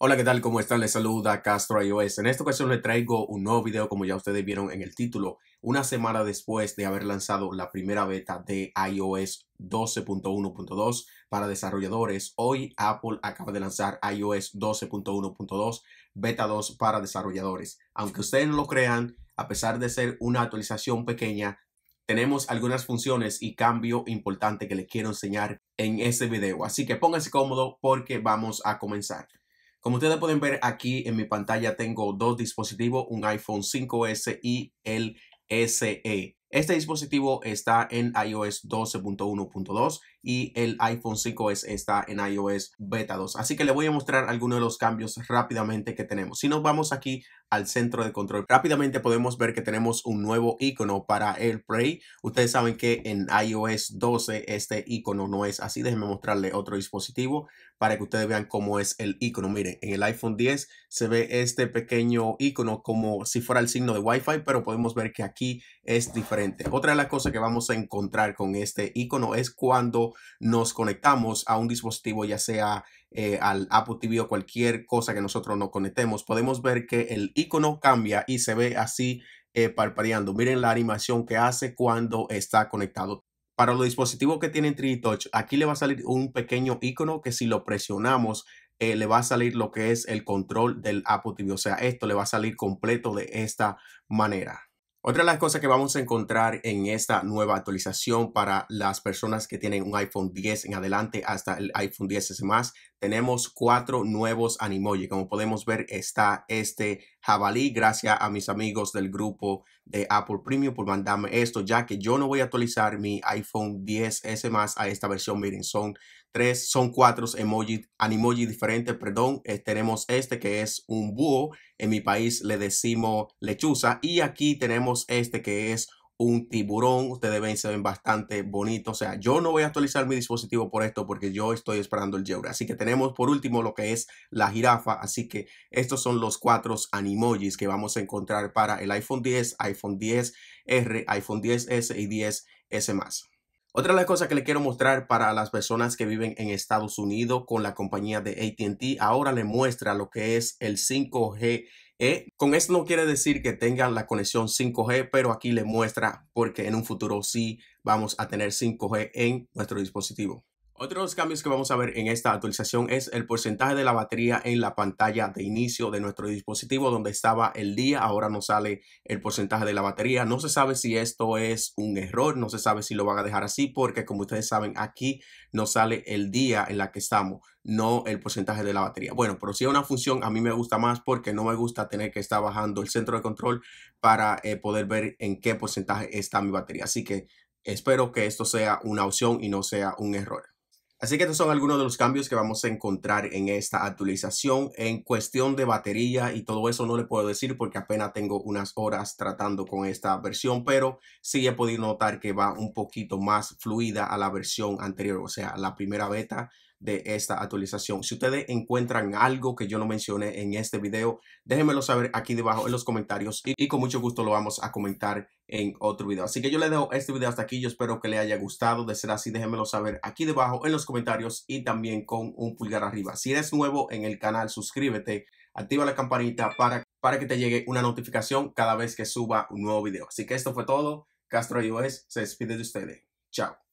Hola, ¿qué tal? ¿Cómo están? Les saluda Castro iOS. En esta ocasión les traigo un nuevo video, como ya ustedes vieron en el título, una semana después de haber lanzado la primera beta de iOS 12.1.2 para desarrolladores. Hoy Apple acaba de lanzar iOS 12.1.2 beta 2 para desarrolladores. Aunque ustedes no lo crean, a pesar de ser una actualización pequeña, tenemos algunas funciones y cambio importante que les quiero enseñar en este video. Así que pónganse cómodo porque vamos a comenzar. Como ustedes pueden ver aquí en mi pantalla tengo dos dispositivos, un iPhone 5S y el SE. Este dispositivo está en iOS 12.1.2 y el iPhone 5S está en iOS Beta 2. Así que le voy a mostrar algunos de los cambios rápidamente que tenemos. Si nos vamos aquí al centro de control, rápidamente podemos ver que tenemos un nuevo icono para AirPlay. Ustedes saben que en iOS 12 este icono no es así. Déjenme mostrarle otro dispositivo para que ustedes vean cómo es el icono. Miren, en el iPhone 10 se ve este pequeño icono como si fuera el signo de Wi-Fi, pero podemos ver que aquí es diferente. Otra de las cosas que vamos a encontrar con este icono es cuando nos conectamos a un dispositivo, ya sea eh, al Apple TV o cualquier cosa que nosotros nos conectemos, podemos ver que el icono cambia y se ve así eh, parpadeando. Miren la animación que hace cuando está conectado. Para los dispositivos que tienen 3D Touch, aquí le va a salir un pequeño icono que si lo presionamos eh, le va a salir lo que es el control del Apple TV. O sea, esto le va a salir completo de esta manera. Otra de las cosas que vamos a encontrar en esta nueva actualización para las personas que tienen un iPhone 10 en adelante hasta el iPhone 10 más, tenemos cuatro nuevos animoji. Como podemos ver, está este jabalí. Gracias a mis amigos del grupo de Apple Premium por mandarme esto, ya que yo no voy a actualizar mi iPhone 10S más a esta versión. Miren, son tres, son cuatro emoji, animoji diferentes, perdón. Eh, tenemos este que es un búho. En mi país le decimos lechuza. Y aquí tenemos este que es un tiburón. Ustedes ven, se ven bastante bonitos. O sea, yo no voy a actualizar mi dispositivo por esto porque yo estoy esperando el Yeure. Así que tenemos por último lo que es la jirafa. Así que estos son los cuatro animojis que vamos a encontrar para el iPhone 10, iPhone 10R, iPhone 10S y 10S Otra de las cosas que le quiero mostrar para las personas que viven en Estados Unidos con la compañía de ATT, ahora le muestra lo que es el 5G eh, con esto no quiere decir que tengan la conexión 5G, pero aquí le muestra porque en un futuro sí vamos a tener 5G en nuestro dispositivo. Otro de los cambios que vamos a ver en esta actualización es el porcentaje de la batería en la pantalla de inicio de nuestro dispositivo donde estaba el día. Ahora nos sale el porcentaje de la batería. No se sabe si esto es un error, no se sabe si lo van a dejar así porque como ustedes saben aquí nos sale el día en la que estamos, no el porcentaje de la batería. Bueno, pero si es una función a mí me gusta más porque no me gusta tener que estar bajando el centro de control para eh, poder ver en qué porcentaje está mi batería. Así que espero que esto sea una opción y no sea un error. Así que estos son algunos de los cambios que vamos a encontrar en esta actualización. En cuestión de batería y todo eso no le puedo decir porque apenas tengo unas horas tratando con esta versión, pero sí he podido notar que va un poquito más fluida a la versión anterior, o sea, la primera beta de esta actualización. Si ustedes encuentran algo que yo no mencioné en este video, déjenmelo saber aquí debajo en los comentarios y, con mucho gusto lo vamos a comentar en otro video. Así que yo les dejo este video hasta aquí. Yo espero que le haya gustado. De ser así, déjenmelo saber aquí debajo en los comentarios y también con un pulgar arriba. Si eres nuevo en el canal, suscríbete, activa la campanita para, para que te llegue una notificación cada vez que suba un nuevo video. Así que esto fue todo. Castro iOS se despide de ustedes. Chao.